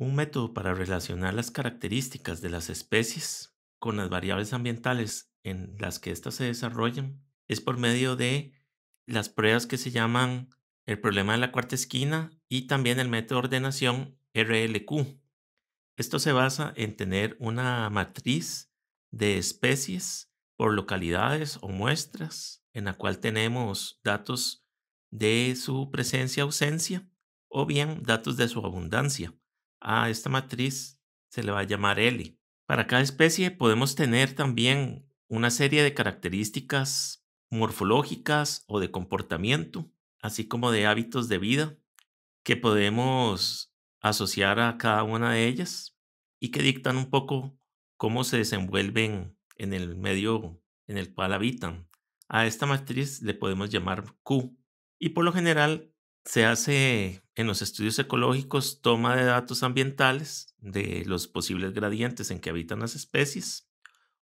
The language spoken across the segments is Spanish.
Un método para relacionar las características de las especies con las variables ambientales en las que éstas se desarrollan es por medio de las pruebas que se llaman el problema de la cuarta esquina y también el método de ordenación RLQ. Esto se basa en tener una matriz de especies por localidades o muestras en la cual tenemos datos de su presencia-ausencia o bien datos de su abundancia a esta matriz se le va a llamar L. Para cada especie podemos tener también una serie de características morfológicas o de comportamiento, así como de hábitos de vida que podemos asociar a cada una de ellas y que dictan un poco cómo se desenvuelven en el medio en el cual habitan. A esta matriz le podemos llamar Q y por lo general se hace en los estudios ecológicos toma de datos ambientales de los posibles gradientes en que habitan las especies,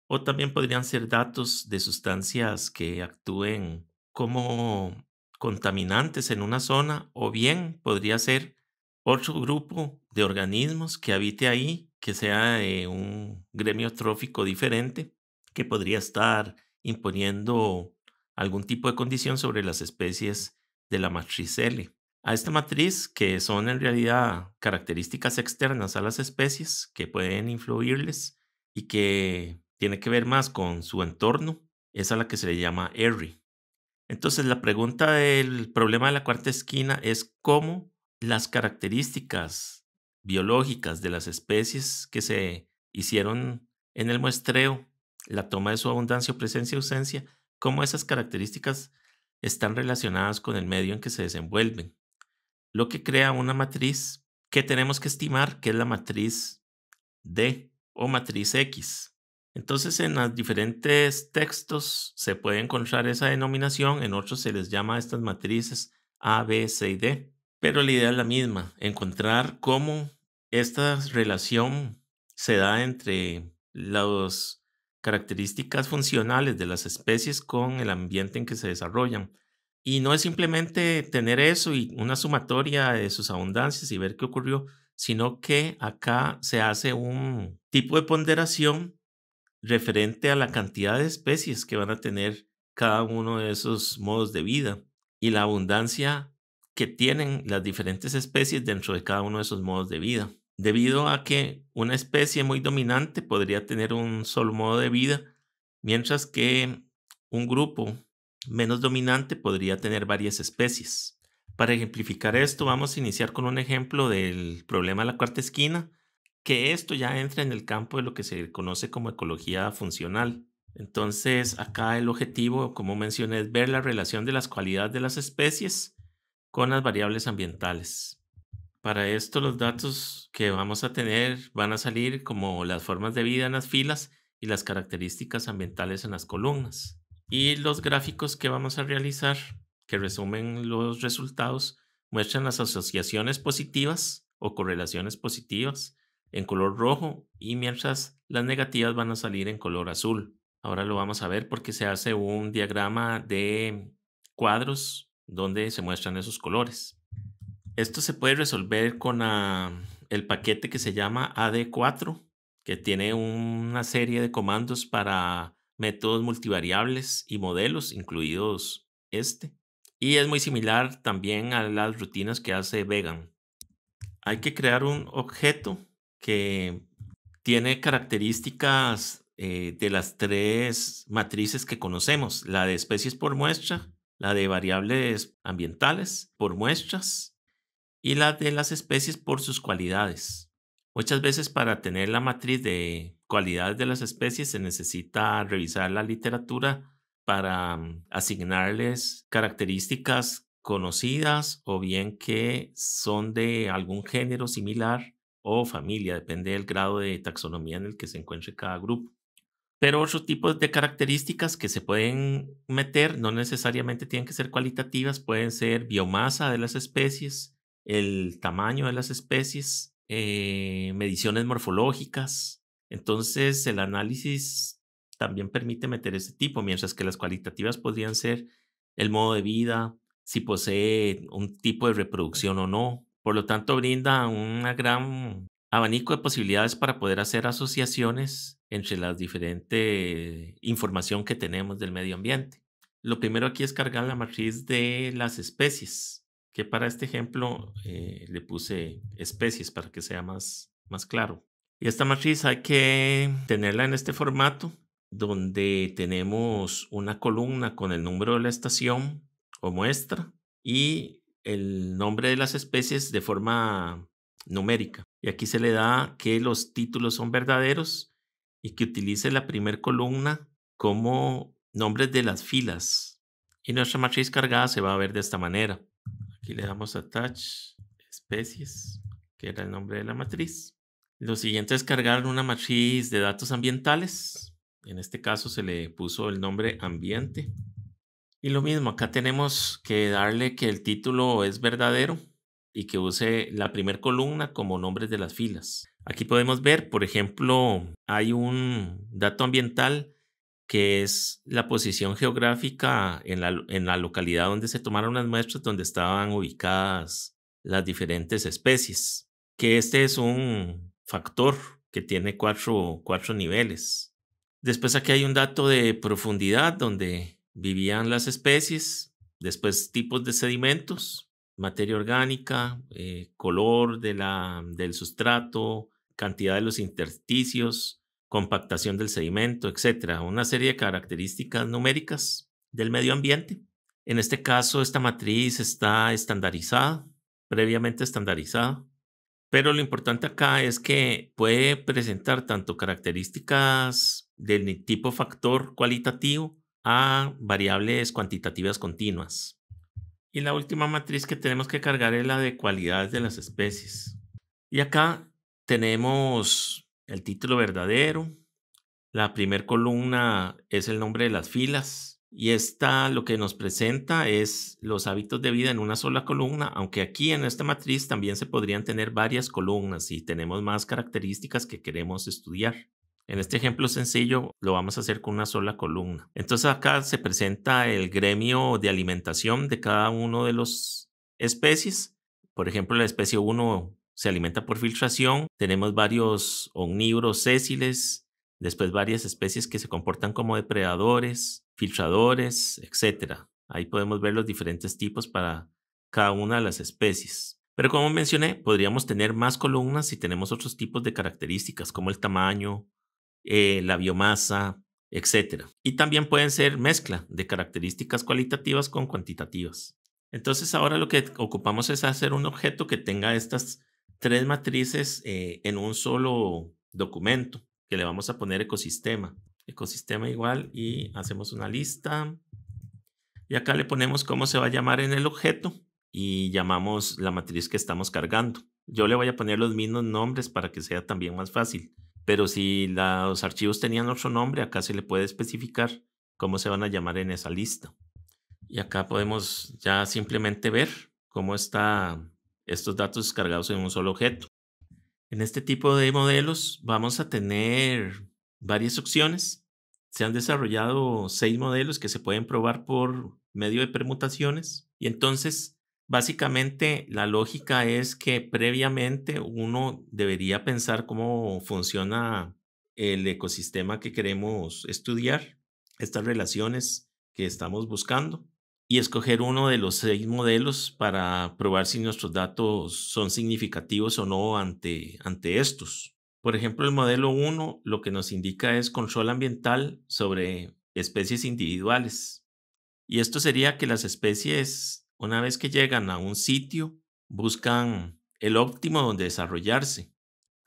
o también podrían ser datos de sustancias que actúen como contaminantes en una zona, o bien podría ser otro grupo de organismos que habite ahí, que sea de eh, un gremio trófico diferente, que podría estar imponiendo algún tipo de condición sobre las especies de la matriz L. A esta matriz, que son en realidad características externas a las especies que pueden influirles y que tiene que ver más con su entorno, es a la que se le llama Erri. Entonces la pregunta del problema de la cuarta esquina es cómo las características biológicas de las especies que se hicieron en el muestreo, la toma de su abundancia, presencia o ausencia, cómo esas características están relacionadas con el medio en que se desenvuelven, lo que crea una matriz que tenemos que estimar que es la matriz D o matriz X. Entonces en los diferentes textos se puede encontrar esa denominación, en otros se les llama estas matrices A, B, C y D, pero la idea es la misma, encontrar cómo esta relación se da entre los características funcionales de las especies con el ambiente en que se desarrollan. Y no es simplemente tener eso y una sumatoria de sus abundancias y ver qué ocurrió, sino que acá se hace un tipo de ponderación referente a la cantidad de especies que van a tener cada uno de esos modos de vida y la abundancia que tienen las diferentes especies dentro de cada uno de esos modos de vida debido a que una especie muy dominante podría tener un solo modo de vida, mientras que un grupo menos dominante podría tener varias especies. Para ejemplificar esto, vamos a iniciar con un ejemplo del problema de la cuarta esquina, que esto ya entra en el campo de lo que se conoce como ecología funcional. Entonces, acá el objetivo, como mencioné, es ver la relación de las cualidades de las especies con las variables ambientales. Para esto los datos que vamos a tener van a salir como las formas de vida en las filas y las características ambientales en las columnas. Y los gráficos que vamos a realizar, que resumen los resultados, muestran las asociaciones positivas o correlaciones positivas en color rojo y mientras las negativas van a salir en color azul. Ahora lo vamos a ver porque se hace un diagrama de cuadros donde se muestran esos colores. Esto se puede resolver con ah, el paquete que se llama AD4, que tiene una serie de comandos para métodos multivariables y modelos, incluidos este. Y es muy similar también a las rutinas que hace Vegan. Hay que crear un objeto que tiene características eh, de las tres matrices que conocemos, la de especies por muestra, la de variables ambientales por muestras y la de las especies por sus cualidades. Muchas veces para tener la matriz de cualidades de las especies se necesita revisar la literatura para mm, asignarles características conocidas o bien que son de algún género similar o familia, depende del grado de taxonomía en el que se encuentre cada grupo. Pero otros tipos de características que se pueden meter no necesariamente tienen que ser cualitativas, pueden ser biomasa de las especies, el tamaño de las especies, eh, mediciones morfológicas. Entonces, el análisis también permite meter ese tipo, mientras que las cualitativas podrían ser el modo de vida, si posee un tipo de reproducción o no. Por lo tanto, brinda un gran abanico de posibilidades para poder hacer asociaciones entre las diferentes información que tenemos del medio ambiente. Lo primero aquí es cargar la matriz de las especies que para este ejemplo eh, le puse especies para que sea más, más claro. Y esta matriz hay que tenerla en este formato donde tenemos una columna con el número de la estación o muestra y el nombre de las especies de forma numérica. Y aquí se le da que los títulos son verdaderos y que utilice la primera columna como nombres de las filas. Y nuestra matriz cargada se va a ver de esta manera le damos attach especies, que era el nombre de la matriz. Lo siguiente es cargar una matriz de datos ambientales. En este caso se le puso el nombre ambiente. Y lo mismo, acá tenemos que darle que el título es verdadero y que use la primera columna como nombre de las filas. Aquí podemos ver, por ejemplo, hay un dato ambiental que es la posición geográfica en la, localidad donde se tomaron las muestras, donde estaban ubicadas las diferentes especies, que este es un factor que tiene cuatro, cuatro niveles. Después aquí hay un dato de profundidad donde vivían las especies, después tipos de sedimentos, materia orgánica, eh, color del sustrato, cantidad de los intersticios, compactación del sedimento, etcétera, una serie de características numéricas del medio ambiente. En este caso, esta matriz está estandarizada, previamente estandarizada, pero lo importante acá es que puede presentar tanto características del tipo factor cualitativo a variables cuantitativas continuas. Y la última matriz que tenemos que cargar es la de cualidades de las especies. Y acá tenemos el título verdadero. La primera columna es el nombre de las filas. Y esta lo que nos presenta es los hábitos de vida en una sola columna, aunque aquí en esta matriz también se podrían tener varias columnas y tenemos más características que queremos estudiar. En este ejemplo sencillo lo vamos a hacer con una sola columna. Entonces acá se presenta el gremio de alimentación de cada uno de las especies. Por ejemplo, la especie 1 se alimenta por filtración. Tenemos varios omnívoros sésiles, después varias especies que se comportan como depredadores, filtradores, etc. Ahí podemos ver los diferentes tipos para cada una de las especies. Pero como mencioné, podríamos tener más columnas si tenemos otros tipos de características como el tamaño, eh, la biomasa, etc. Y también pueden ser mezcla de características cualitativas con cuantitativas. Entonces ahora lo que ocupamos es hacer un objeto que tenga estas tres matrices eh, en un solo documento que le vamos a poner ecosistema. Ecosistema igual y hacemos una lista. Y acá le ponemos cómo se va a llamar en el objeto y llamamos la matriz que estamos cargando. Yo le voy a poner los mismos nombres para que sea también más fácil. Pero si los archivos tenían otro nombre, acá se le puede especificar cómo se van a llamar en esa lista. Y acá podemos ya simplemente ver cómo está estos datos descargados en un solo objeto. En este tipo de modelos vamos a tener varias opciones. Se han desarrollado seis modelos que se pueden probar por medio de permutaciones y entonces básicamente la lógica es que previamente uno debería pensar cómo funciona el ecosistema que queremos estudiar, estas relaciones que estamos buscando y escoger uno de los seis modelos para probar si nuestros datos son significativos o no ante, ante estos. Por ejemplo, el modelo 1 lo que nos indica es control ambiental sobre especies individuales. Y esto sería que las especies, una vez que llegan a un sitio, buscan el óptimo donde desarrollarse.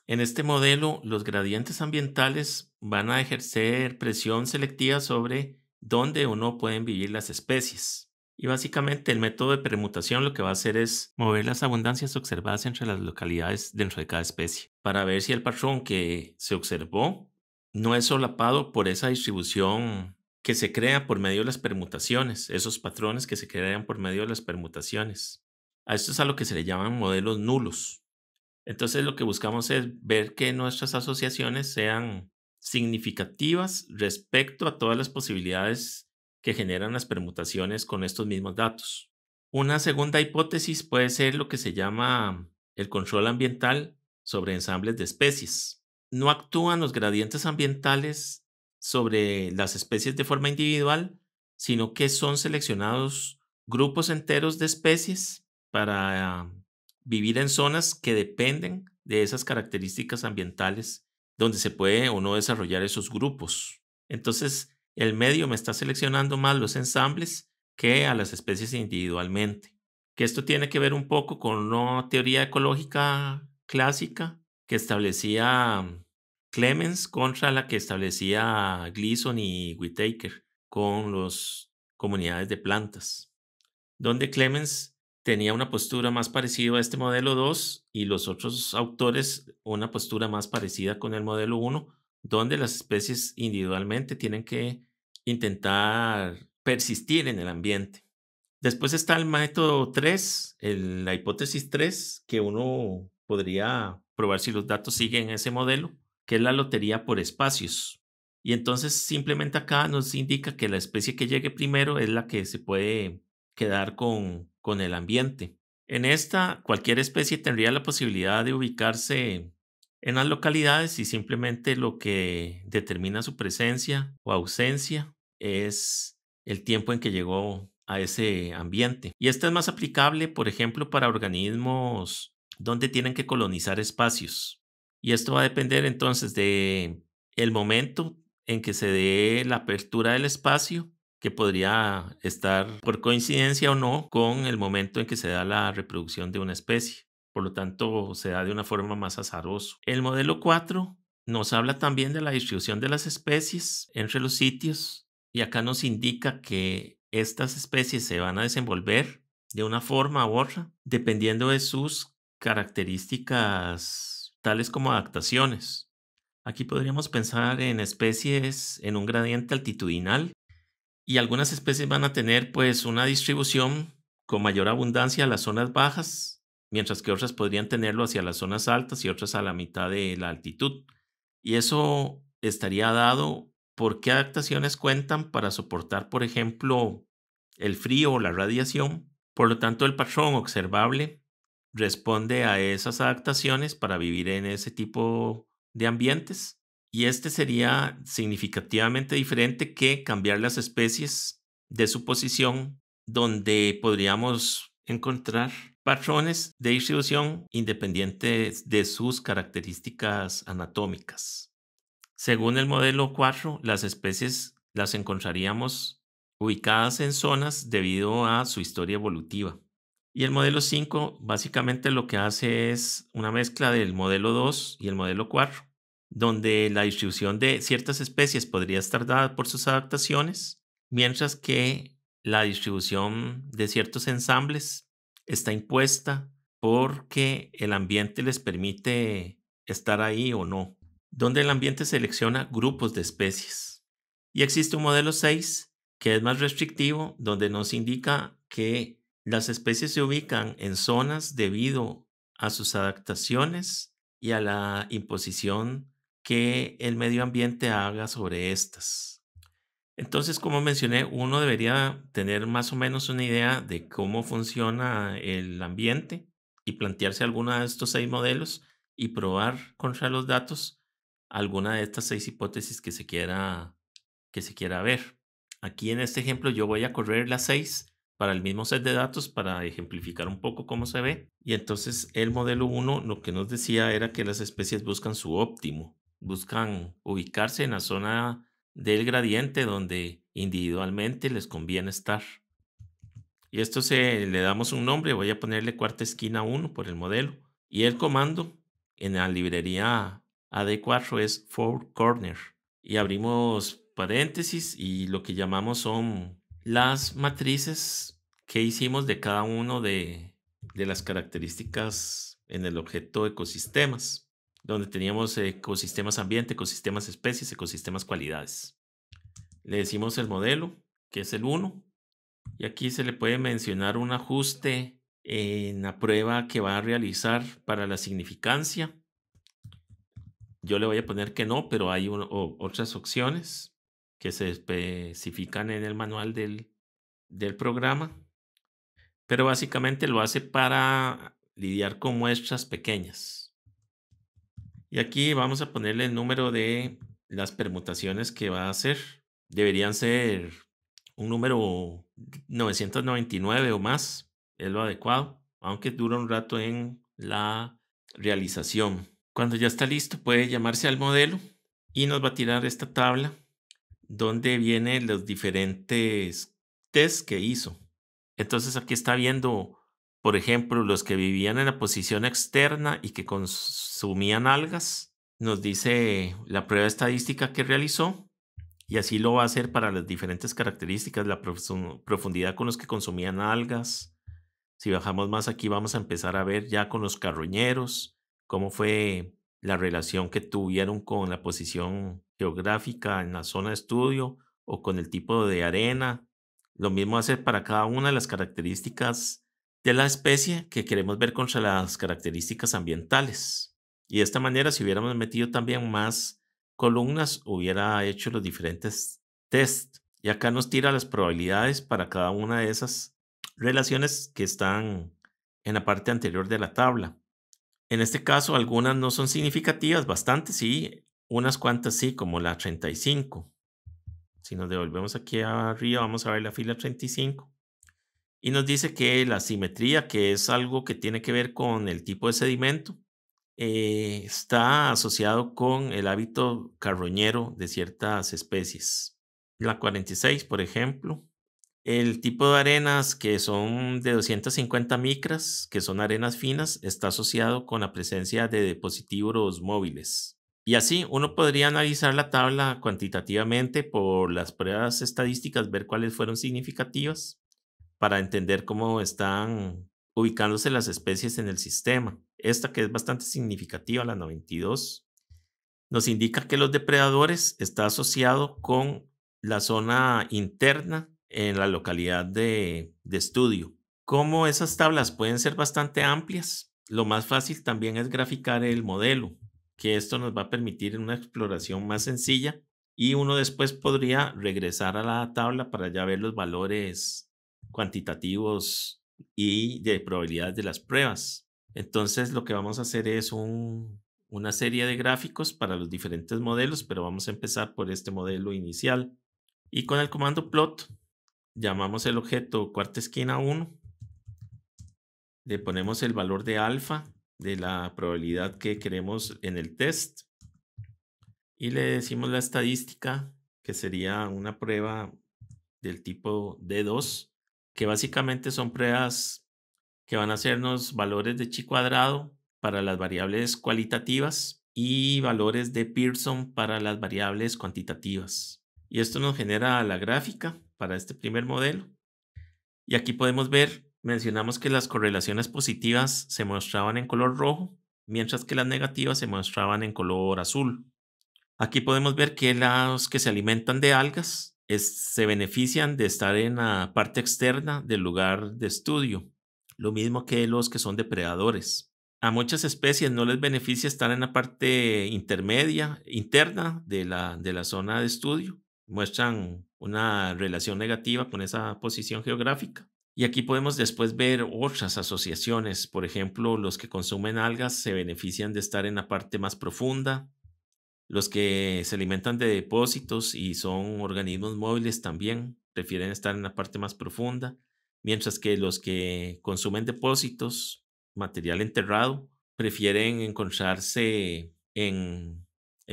En este modelo, los gradientes ambientales van a ejercer presión selectiva sobre dónde o no pueden vivir las especies. Y básicamente el método de permutación lo que va a hacer es mover las abundancias observadas entre las localidades dentro de cada especie, para ver si el patrón que se observó no es solapado por esa distribución que se crea por medio de las permutaciones, esos patrones que se crean por medio de las permutaciones. A esto es a lo que se le llaman modelos nulos. Entonces lo que buscamos es ver que nuestras asociaciones sean significativas respecto a todas las posibilidades que generan las permutaciones con estos mismos datos. Una segunda hipótesis puede ser lo que se llama el control ambiental sobre ensambles de especies. No actúan los gradientes ambientales sobre las especies de forma individual, sino que son seleccionados grupos enteros de especies para vivir en zonas que dependen de esas características ambientales donde se puede o no desarrollar esos grupos. Entonces, el medio me está seleccionando más los ensambles que a las especies individualmente. Que esto tiene que ver un poco con una teoría ecológica clásica que establecía Clemens contra la que establecía Gleason y Whittaker con las comunidades de plantas, donde Clemens tenía una postura más parecida a este modelo 2 y los otros autores una postura más parecida con el modelo 1, donde las especies individualmente tienen que intentar persistir en el ambiente. Después está el método 3, la hipótesis 3, que uno podría probar si los datos siguen ese modelo, que es la lotería por espacios. Y entonces simplemente acá nos indica que la especie que llegue primero es la que se puede quedar con, con el ambiente. En esta, cualquier especie tendría la posibilidad de ubicarse en las localidades y simplemente lo que determina su presencia o ausencia es el tiempo en que llegó a ese ambiente. Y esto es más aplicable, por ejemplo, para organismos donde tienen que colonizar espacios. Y esto va a depender entonces de el momento en que se dé la apertura del espacio, que podría estar por coincidencia o no con el momento en que se da la reproducción de una especie por lo tanto se da de una forma más azarosa. El modelo 4 nos habla también de la distribución de las especies entre los sitios y acá nos indica que estas especies se van a desenvolver de una forma u otra dependiendo de sus características tales como adaptaciones. Aquí podríamos pensar en especies en un gradiente altitudinal y algunas especies van a tener pues una distribución con mayor abundancia en las zonas bajas mientras que otras podrían tenerlo hacia las zonas altas y otras a la mitad de la altitud. Y eso estaría dado por qué adaptaciones cuentan para soportar, por ejemplo, el frío o la radiación. Por lo tanto, el patrón observable responde a esas adaptaciones para vivir en ese tipo de ambientes. Y este sería significativamente diferente que cambiar las especies de su posición, donde podríamos encontrar patrones de distribución independientes de sus características anatómicas. Según el modelo 4, las especies las encontraríamos ubicadas en zonas debido a su historia evolutiva. Y el modelo 5 básicamente lo que hace es una mezcla del modelo 2 y el modelo 4, donde la distribución de ciertas especies podría estar dada por sus adaptaciones, mientras que la distribución de ciertos ensambles está impuesta porque el ambiente les permite estar ahí o no, donde el ambiente selecciona grupos de especies. Y existe un modelo 6 que es más restrictivo, donde nos indica que las especies se ubican en zonas debido a sus adaptaciones y a la imposición que el medio ambiente haga sobre estas. Entonces, como mencioné, uno debería tener más o menos una idea de cómo funciona el ambiente y plantearse alguna de estos seis modelos y probar contra los datos alguna de estas seis hipótesis que se quiera, que se quiera ver. Aquí en este ejemplo yo voy a correr las seis para el mismo set de datos para ejemplificar un poco cómo se ve. Y entonces el modelo 1 lo que nos decía era que las especies buscan su óptimo, buscan ubicarse en la zona del gradiente donde individualmente les conviene estar. Y esto se le damos un nombre, voy a ponerle cuarta esquina 1 por el modelo. Y el comando en la librería AD4 es four corner. Y abrimos paréntesis y lo que llamamos son las matrices que hicimos de cada uno de las características en el objeto ecosistemas donde teníamos eh, ecosistemas ambiente, ecosistemas especies, ecosistemas cualidades. Le decimos el modelo, que es el 1, y aquí se le puede mencionar un ajuste en la prueba que va a realizar para la significancia. Yo le voy a poner que no, pero hay otras opciones que se especifican en el manual del programa. Pero básicamente lo hace para lidiar con muestras pequeñas. Y aquí vamos a ponerle el número de las permutaciones que va a hacer. Deberían ser un número 999 o más, es lo adecuado, aunque dura un rato en la realización. Cuando ya está listo puede llamarse al modelo y nos va a tirar esta tabla donde vienen los diferentes tests que hizo. Entonces aquí está viendo por ejemplo, los que vivían en la posición externa y que consumían algas, nos dice la prueba estadística que realizó, y así lo va a hacer para las diferentes características, la profundidad con los que consumían algas. Si bajamos más aquí vamos a empezar a ver ya con los carroñeros, cómo fue la relación que tuvieron con la posición geográfica en la zona de estudio o con el tipo de arena. Lo mismo hacer para cada una de las características de la especie que queremos ver contra las características ambientales. Y de esta manera, si hubiéramos metido también más columnas, hubiera hecho los diferentes test. Y acá nos tira las probabilidades para cada una de esas relaciones que están en la parte anterior de la tabla. En este caso, algunas no son significativas, bastantes sí, unas cuantas sí, como la 35. Si nos devolvemos aquí arriba, vamos a ver la fila 35. Y nos dice que la simetría, que es algo que tiene que ver con el tipo de sedimento, eh, está asociado con el hábito carroñero de ciertas especies. La 46, por ejemplo, el tipo de arenas que son de 250 micras, que son arenas finas, está asociado con la presencia de depositivos móviles. Y así uno podría analizar la tabla cuantitativamente por las pruebas estadísticas, ver cuáles fueron significativas para entender cómo están ubicándose las especies en el sistema. Esta que es bastante significativa, la 92, nos indica que los depredadores está asociado con la zona interna en la localidad de, de estudio. Como esas tablas pueden ser bastante amplias, lo más fácil también es graficar el modelo, que esto nos va a permitir una exploración más sencilla y uno después podría regresar a la tabla para ya ver los valores cuantitativos y de probabilidades de las pruebas. Entonces lo que vamos a hacer es una serie de gráficos para los diferentes modelos, pero vamos a empezar por este modelo inicial. Y con el comando plot llamamos el objeto cuarta esquina 1, le ponemos el valor de alfa de la probabilidad que queremos en el test y le decimos la estadística que sería una prueba del tipo D2 que básicamente son pruebas que van a hacernos valores de chi cuadrado para las variables cualitativas y valores de Pearson para las variables cuantitativas. Y esto nos genera la gráfica para este primer modelo. Y aquí podemos ver, mencionamos que las correlaciones positivas se mostraban en color rojo, mientras que las negativas se mostraban en color azul. Aquí podemos ver que las que se alimentan de algas se benefician de estar en la parte externa del lugar de estudio, lo mismo que los que son depredadores. A muchas especies no les beneficia estar en la parte intermedia, interna de la zona de estudio. Muestran una relación negativa con esa posición geográfica. Y aquí podemos después ver otras asociaciones. Por ejemplo, los que consumen algas se benefician de estar en la parte más profunda los que se alimentan de depósitos y son organismos móviles también prefieren estar en la parte más profunda, mientras que los que consumen depósitos, material enterrado, prefieren encontrarse en,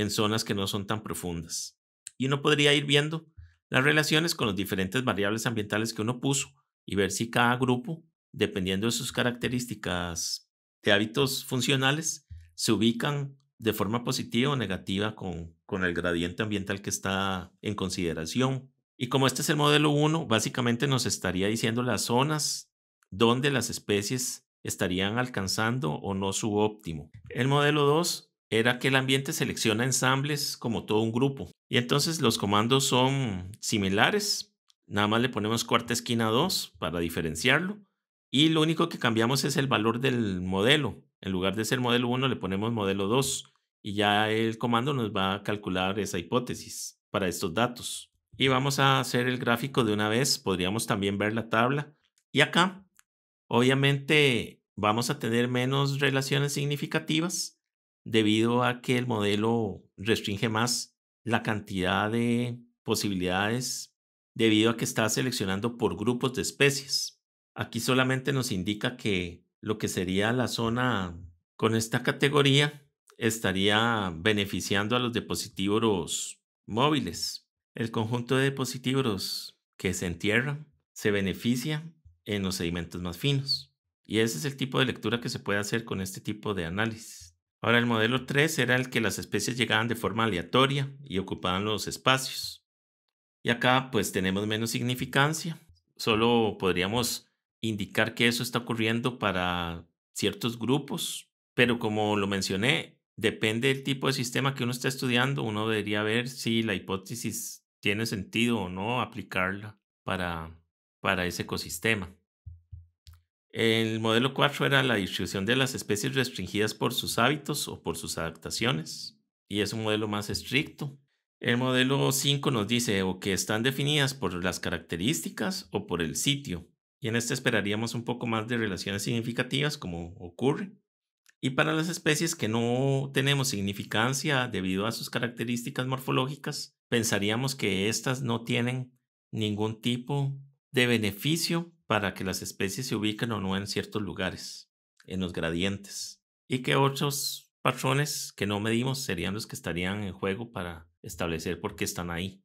zonas que no son tan profundas. Y uno podría ir viendo las relaciones con las diferentes variables ambientales que uno puso y ver si cada grupo, dependiendo de sus características de hábitos funcionales, se ubican de forma positiva o negativa con, con el gradiente ambiental que está en consideración. Y como este es el modelo 1, básicamente nos estaría diciendo las zonas donde las especies estarían alcanzando o no su óptimo. El modelo 2 era que el ambiente selecciona ensambles como todo un grupo. Y entonces los comandos son similares. Nada más le ponemos cuarta esquina 2 para diferenciarlo. Y lo único que cambiamos es el valor del modelo. En lugar de ser modelo 1 le ponemos modelo 2 y ya el comando nos va a calcular esa hipótesis para estos datos. Y vamos a hacer el gráfico de una vez, podríamos también ver la tabla. Y acá, obviamente, vamos a tener menos relaciones significativas debido a que el modelo restringe más la cantidad de posibilidades debido a que está seleccionando por grupos de especies. Aquí solamente nos indica que lo que sería la zona con esta categoría estaría beneficiando a los depositivos móviles. El conjunto de depositivos que se entierran se beneficia en los sedimentos más finos. Y ese es el tipo de lectura que se puede hacer con este tipo de análisis. Ahora, el modelo 3 era el que las especies llegaban de forma aleatoria y ocupaban los espacios. Y acá pues tenemos menos significancia. Solo podríamos indicar que eso está ocurriendo para ciertos grupos, pero como lo mencioné, depende del tipo de sistema que uno está estudiando, uno debería ver si la hipótesis tiene sentido o no aplicarla para, para ese ecosistema. El modelo 4 era la distribución de las especies restringidas por sus hábitos o por sus adaptaciones, y es un modelo más estricto. El modelo 5 nos dice o que están definidas por las características o por el sitio, y en este esperaríamos un poco más de relaciones significativas como ocurre y para las especies que no tenemos significancia debido a sus características morfológicas, pensaríamos que éstas no tienen ningún tipo de beneficio para que las especies se ubiquen o no en ciertos lugares, en los gradientes, y que otros patrones que no medimos serían los que estarían en juego para establecer por qué están ahí.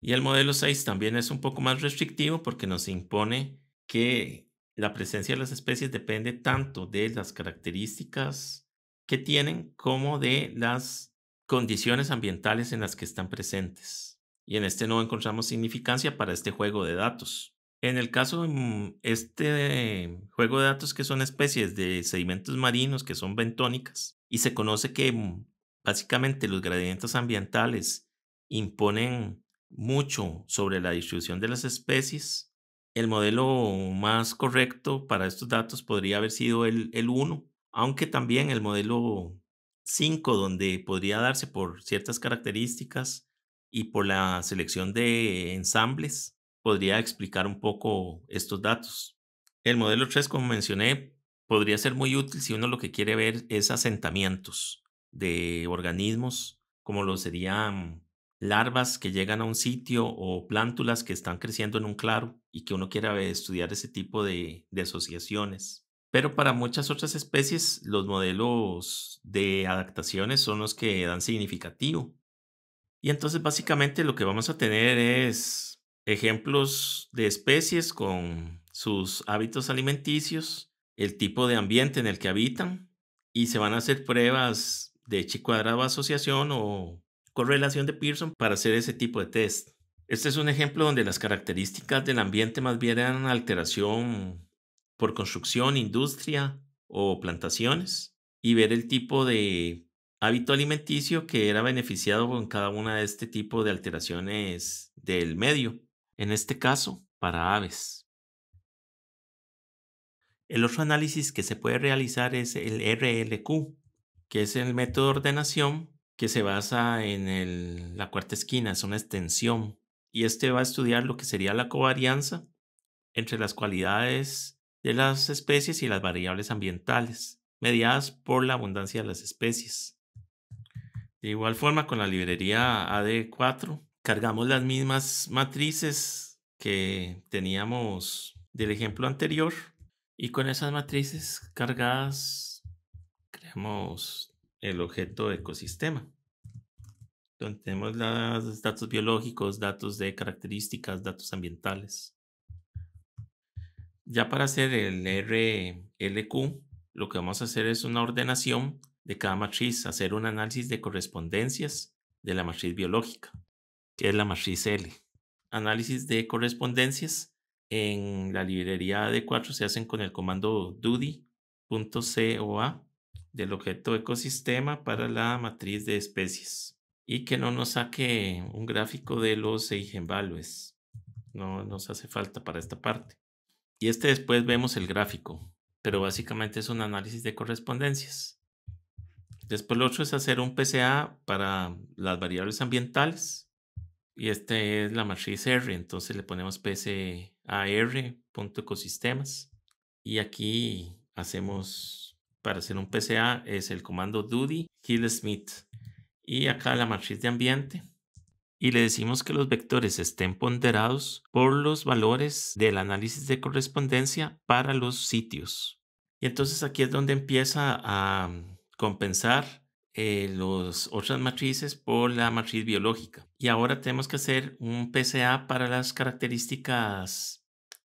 Y el modelo 6 también es un poco más restrictivo porque nos impone que la presencia de las especies depende tanto de las características que tienen como de las condiciones ambientales en las que están presentes. Y en este no encontramos significancia para este juego de datos. En el caso de mm, este juego de datos que son especies de sedimentos marinos que son bentónicas y se conoce que mm, básicamente los gradientes ambientales imponen mucho sobre la distribución de las especies, el modelo más correcto para estos datos podría haber sido el, el 1, aunque también el modelo 5, donde podría darse por ciertas características y por la selección de ensambles, podría explicar un poco estos datos. El modelo 3, como mencioné, podría ser muy útil si uno lo que quiere ver es asentamientos de organismos, como lo serían larvas que llegan a un sitio o plántulas que están creciendo en un claro y que uno quiera eh, estudiar ese tipo de, asociaciones. Pero para muchas otras especies, los modelos de adaptaciones son los que dan significativo. Y entonces básicamente lo que vamos a tener es ejemplos de especies con sus hábitos alimenticios, el tipo de ambiente en el que habitan, y se van a hacer pruebas de chi cuadrado asociación o correlación de Pearson para hacer ese tipo de test. Este es un ejemplo donde las características del ambiente más bien eran alteración por construcción, industria o plantaciones y ver el tipo de hábito alimenticio que era beneficiado con cada una de este tipo de alteraciones del medio, en este caso para aves. El otro análisis que se puede realizar es el RLQ, que es el método de ordenación que se basa en la cuarta esquina, es una extensión. Y este va a estudiar lo que sería la covarianza entre las cualidades de las especies y las variables ambientales, mediadas por la abundancia de las especies. De igual forma, con la librería AD4, cargamos las mismas matrices que teníamos del ejemplo anterior y con esas matrices cargadas creamos el objeto ecosistema. Entonces tenemos los datos biológicos, datos de características, datos ambientales. Ya para hacer el RLQ, lo que vamos a hacer es una ordenación de cada matriz, hacer un análisis de correspondencias de la matriz biológica, que es la matriz L. Análisis de correspondencias en la librería de 4 se hacen con el comando dudy.coa del objeto ecosistema para la matriz de especies y que no nos saque un gráfico de los eigenvalues. No nos hace falta para esta parte. Y este después vemos el gráfico, pero básicamente es un análisis de correspondencias. Después lo otro es hacer un PCA para las variables ambientales. Y esta es la matriz R, entonces le ponemos ecosistemas Y aquí hacemos para hacer un PCA es el comando duty kill smith y acá la matriz de ambiente y le decimos que los vectores estén ponderados por los valores del análisis de correspondencia para los sitios. Y entonces aquí es donde empieza a compensar eh, las otras matrices por la matriz biológica. Y ahora tenemos que hacer un PCA para las características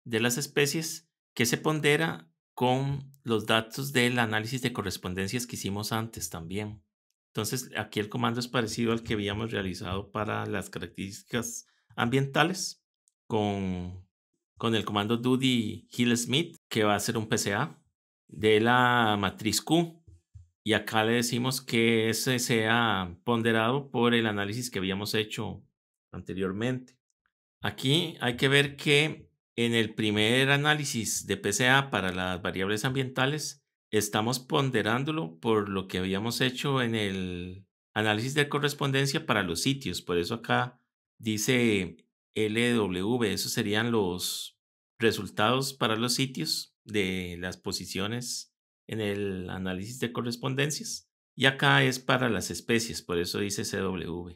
de las especies que se pondera con los datos del análisis de correspondencias que hicimos antes también. Entonces, aquí el comando es parecido al que habíamos realizado para las características ambientales con, con el comando duty hill smith, que va a ser un PCA de la matriz Q. Y acá le decimos que ese sea ponderado por el análisis que habíamos hecho anteriormente. Aquí hay que ver que en el primer análisis de PCA para las variables ambientales, estamos ponderándolo por lo que habíamos hecho en el análisis de correspondencia para los sitios. Por eso acá dice LW, esos serían los resultados para los sitios de las posiciones en el análisis de correspondencias. Y acá es para las especies, por eso dice CW.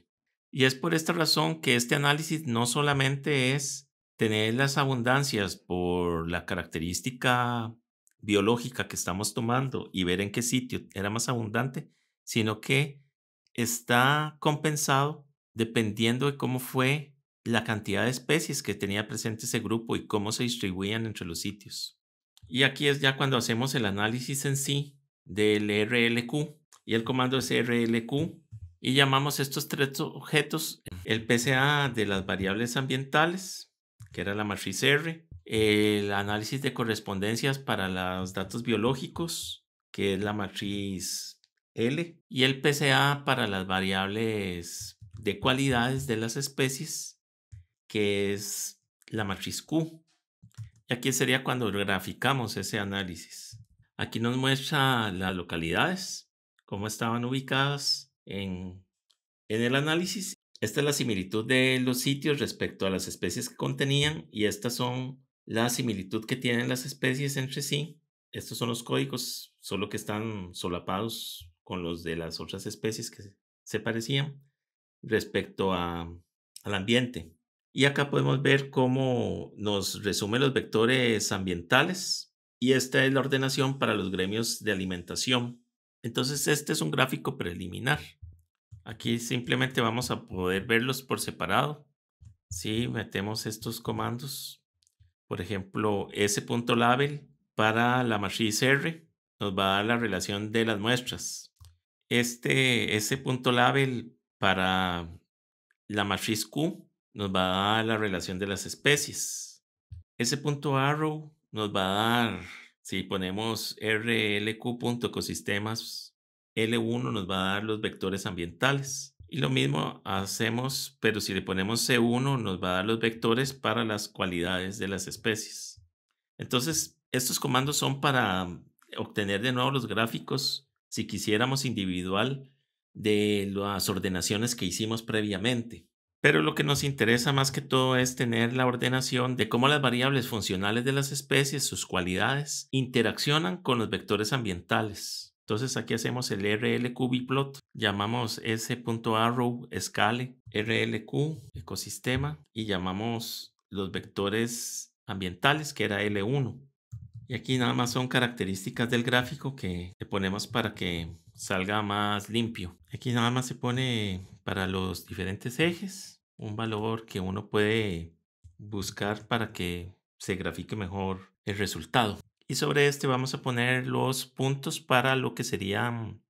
Y es por esta razón que este análisis no solamente es tener las abundancias por la característica biológica que estamos tomando y ver en qué sitio era más abundante, sino que está compensado dependiendo de cómo fue la cantidad de especies que tenía presente ese grupo y cómo se distribuían entre los sitios. Y aquí es ya cuando hacemos el análisis en sí del RLQ y el comando es RLQ y llamamos estos tres objetos el PCA de las variables ambientales, que era la matriz R, el análisis de correspondencias para los datos biológicos, que es la matriz L, y el PCA para las variables de cualidades de las especies, que es la matriz Q. Y aquí sería cuando graficamos ese análisis. Aquí nos muestra las localidades, cómo estaban ubicadas en, en el análisis esta es la similitud de los sitios respecto a las especies que contenían y estas son la similitud que tienen las especies entre sí. Estos son los códigos, solo que están solapados con los de las otras especies que se parecían respecto a, al ambiente. Y acá podemos ver cómo nos resume los vectores ambientales y esta es la ordenación para los gremios de alimentación. Entonces este es un gráfico preliminar. Aquí simplemente vamos a poder verlos por separado. Si metemos estos comandos, por ejemplo, s.label para la matriz R nos va a dar la relación de las muestras. Este s.label para la matriz Q nos va a dar la relación de las especies. S.arrow nos va a dar, si ponemos rlq.ecosistemas L1 nos va a dar los vectores ambientales. Y lo mismo hacemos, pero si le ponemos C1 nos va a dar los vectores para las cualidades de las especies. Entonces, estos comandos son para um, obtener de nuevo los gráficos, si quisiéramos individual, de las ordenaciones que hicimos previamente. Pero lo que nos interesa más que todo es tener la ordenación de cómo las variables funcionales de las especies, sus cualidades, interaccionan con los vectores ambientales. Entonces aquí hacemos el RLQ biplot, llamamos s.arrow scale RLQ ecosistema y llamamos los vectores ambientales que era L1. Y aquí nada más son características del gráfico que le ponemos para que salga más limpio. Aquí nada más se pone para los diferentes ejes un valor que uno puede buscar para que se grafique mejor el resultado. Y sobre este vamos a poner los puntos para lo que serían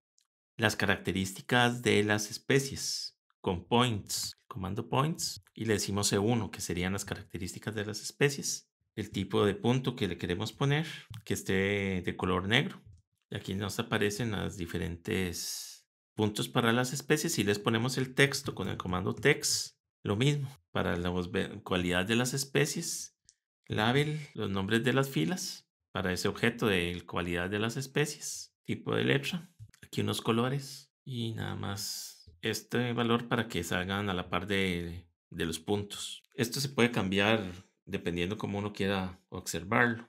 las características de las especies con points, comando points, y le decimos E1, que serían las características de las especies, el tipo de punto que le queremos poner, que esté de color negro. Y aquí nos aparecen las diferentes puntos para las especies y les ponemos el texto con el comando text, lo mismo, para la cualidad de las especies, label, los nombres de las filas, para ese objeto de cualidad de las especies, tipo de letra, aquí unos colores y nada más este valor para que salgan a la par de, los puntos. Esto se puede cambiar dependiendo cómo uno quiera observarlo.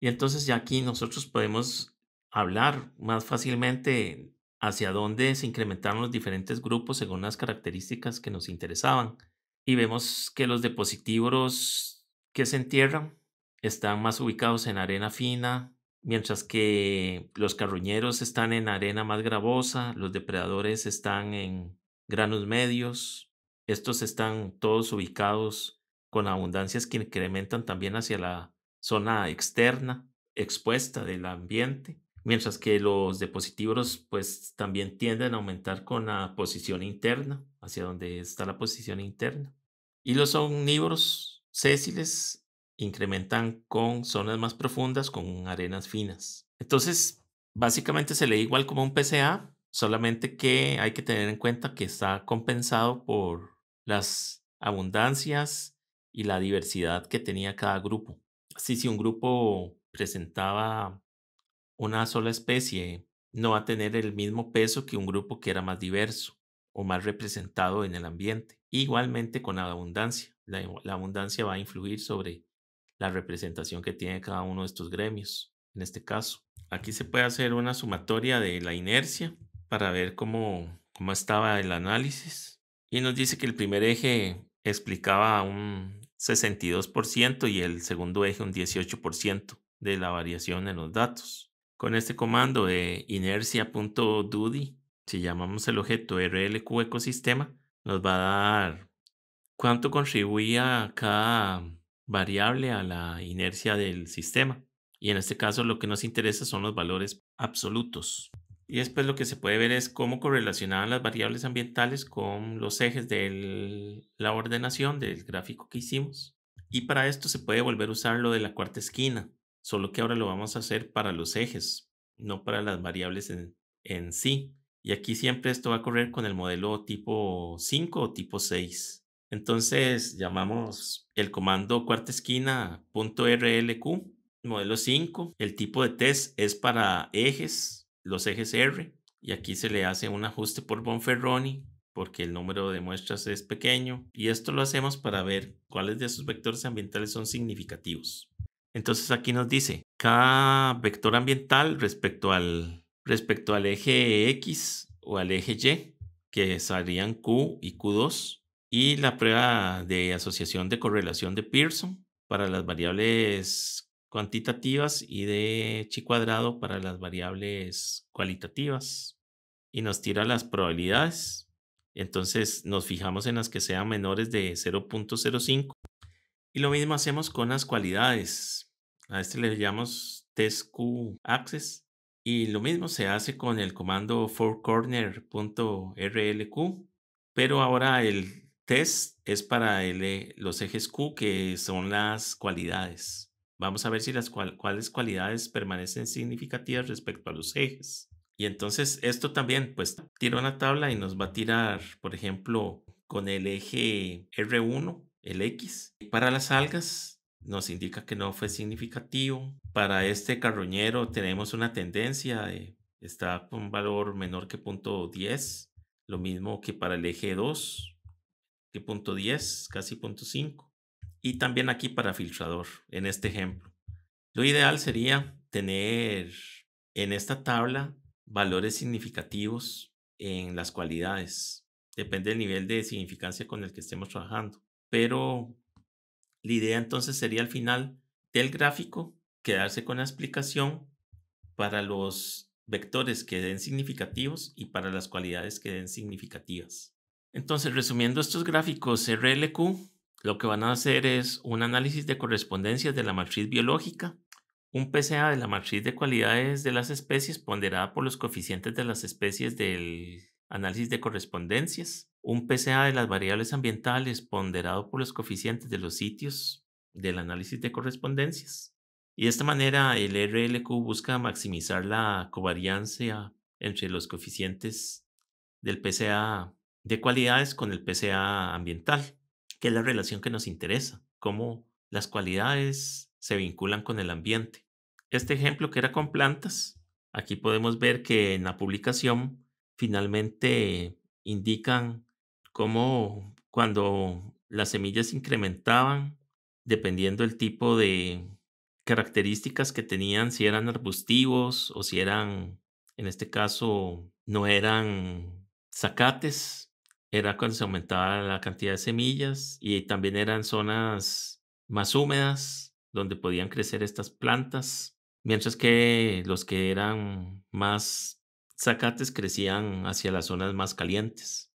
Y entonces ya aquí nosotros podemos hablar más fácilmente hacia dónde se incrementaron los diferentes grupos según las características que nos interesaban. Y vemos que los depositivos que se entierran están más ubicados en arena fina, mientras que los carroñeros están en arena más gravosa, los depredadores están en granos medios, estos están todos ubicados con abundancias que incrementan también hacia la zona externa, expuesta del ambiente, mientras que los depositivos pues también tienden a aumentar con la posición interna, hacia donde está la posición interna. Y los omnívoros sésiles incrementan con zonas más profundas con arenas finas. Entonces, básicamente se lee igual como un PCA, solamente que hay que tener en cuenta que está compensado por las abundancias y la diversidad que tenía cada grupo. Así si un grupo presentaba una sola especie, no va a tener el mismo peso que un grupo que era más diverso o más representado en el ambiente. Igualmente con la abundancia. la abundancia va a influir sobre la representación que tiene cada uno de estos gremios, en este caso. Aquí se puede hacer una sumatoria de la inercia para ver cómo, cómo estaba el análisis. Y nos dice que el primer eje explicaba un 62% y el segundo eje un 18% de la variación en los datos. Con este comando de inercia.dudy, si llamamos el objeto RLQ ecosistema, nos va a dar cuánto contribuía cada variable a la inercia del sistema. Y en este caso lo que nos interesa son los valores absolutos. Y después lo que se puede ver es cómo correlacionaban las variables ambientales con los ejes de la ordenación del gráfico que hicimos. Y para esto se puede volver a usar lo de la cuarta esquina, solo que ahora lo vamos a hacer para los ejes, no para las variables en, en sí. Y aquí siempre esto va a correr con el modelo tipo 5 o tipo 6. Entonces llamamos el comando cuarta esquina modelo 5. El tipo de test es para ejes, los ejes R. Y aquí se le hace un ajuste por Bonferroni porque el número de muestras es pequeño. Y esto lo hacemos para ver cuáles de esos vectores ambientales son significativos. Entonces aquí nos dice, cada vector ambiental respecto al, respecto al eje X o al eje Y, que serían Q y Q2, y la prueba de asociación de correlación de Pearson para las variables cuantitativas y de chi cuadrado para las variables cualitativas. Y nos tira las probabilidades. Entonces nos fijamos en las que sean menores de 0.05. Y lo mismo hacemos con las cualidades. A este le llamamos test Q access. Y lo mismo se hace con el comando fourcorner.rlq. Pero ahora el Test es para los ejes Q, que son las cualidades. Vamos a ver si las cuáles cualidades permanecen significativas respecto a los ejes. Y entonces esto también, pues tira una tabla y nos va a tirar, por ejemplo, con el eje R1, el X. Para las algas nos indica que no fue significativo. Para este carroñero tenemos una tendencia, de, está con un valor menor que punto lo mismo que para el eje 2 punto 10, casi punto 5. Y también aquí para filtrador, en este ejemplo. Lo ideal sería tener en esta tabla valores significativos en las cualidades. Depende del nivel de significancia con el que estemos trabajando. Pero la idea entonces sería al final del gráfico quedarse con la explicación para los vectores que den significativos y para las cualidades que den significativas. Entonces, resumiendo estos gráficos RLQ, lo que van a hacer es un análisis de correspondencias de la matriz biológica, un PCA de la matriz de cualidades de las especies ponderada por los coeficientes de las especies del análisis de correspondencias, un PCA de las variables ambientales ponderado por los coeficientes de los sitios del análisis de correspondencias. Y de esta manera el RLQ busca maximizar la covariancia entre los coeficientes del PCA de cualidades con el PCA ambiental, que es la relación que nos interesa, cómo las cualidades se vinculan con el ambiente. Este ejemplo que era con plantas, aquí podemos ver que en la publicación finalmente indican cómo cuando las semillas se incrementaban, dependiendo del tipo de características que tenían, si eran arbustivos o si eran, en este caso, no eran zacates, era cuando se aumentaba la cantidad de semillas y también eran zonas más húmedas donde podían crecer estas plantas, mientras que los que eran más zacates crecían hacia las zonas más calientes.